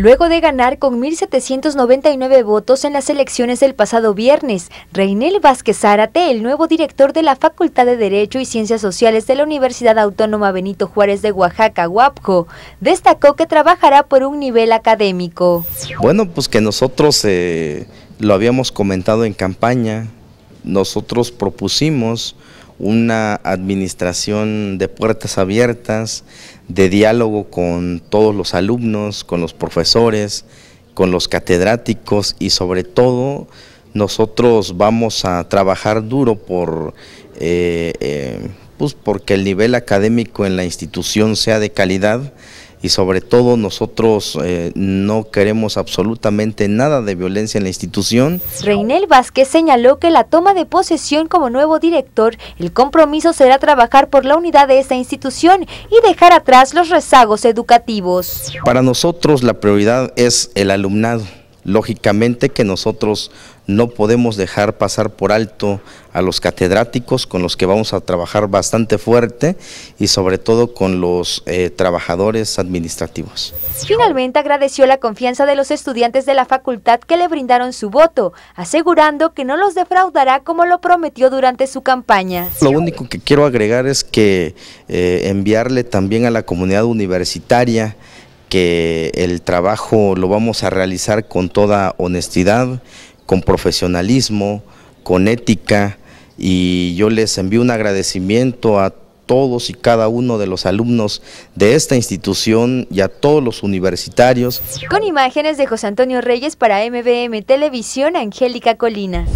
Luego de ganar con 1.799 votos en las elecciones del pasado viernes, Reinel Vázquez Zárate, el nuevo director de la Facultad de Derecho y Ciencias Sociales de la Universidad Autónoma Benito Juárez de Oaxaca, Huapco, destacó que trabajará por un nivel académico. Bueno, pues que nosotros eh, lo habíamos comentado en campaña, nosotros propusimos una administración de puertas abiertas, de diálogo con todos los alumnos, con los profesores, con los catedráticos y sobre todo nosotros vamos a trabajar duro por, eh, eh, pues porque el nivel académico en la institución sea de calidad y sobre todo nosotros eh, no queremos absolutamente nada de violencia en la institución. Reinel Vázquez señaló que la toma de posesión como nuevo director, el compromiso será trabajar por la unidad de esta institución y dejar atrás los rezagos educativos. Para nosotros la prioridad es el alumnado Lógicamente que nosotros no podemos dejar pasar por alto a los catedráticos con los que vamos a trabajar bastante fuerte y sobre todo con los eh, trabajadores administrativos. Finalmente agradeció la confianza de los estudiantes de la facultad que le brindaron su voto, asegurando que no los defraudará como lo prometió durante su campaña. Lo único que quiero agregar es que eh, enviarle también a la comunidad universitaria que el trabajo lo vamos a realizar con toda honestidad, con profesionalismo, con ética y yo les envío un agradecimiento a todos y cada uno de los alumnos de esta institución y a todos los universitarios. Con imágenes de José Antonio Reyes para MBM Televisión, Angélica Colina.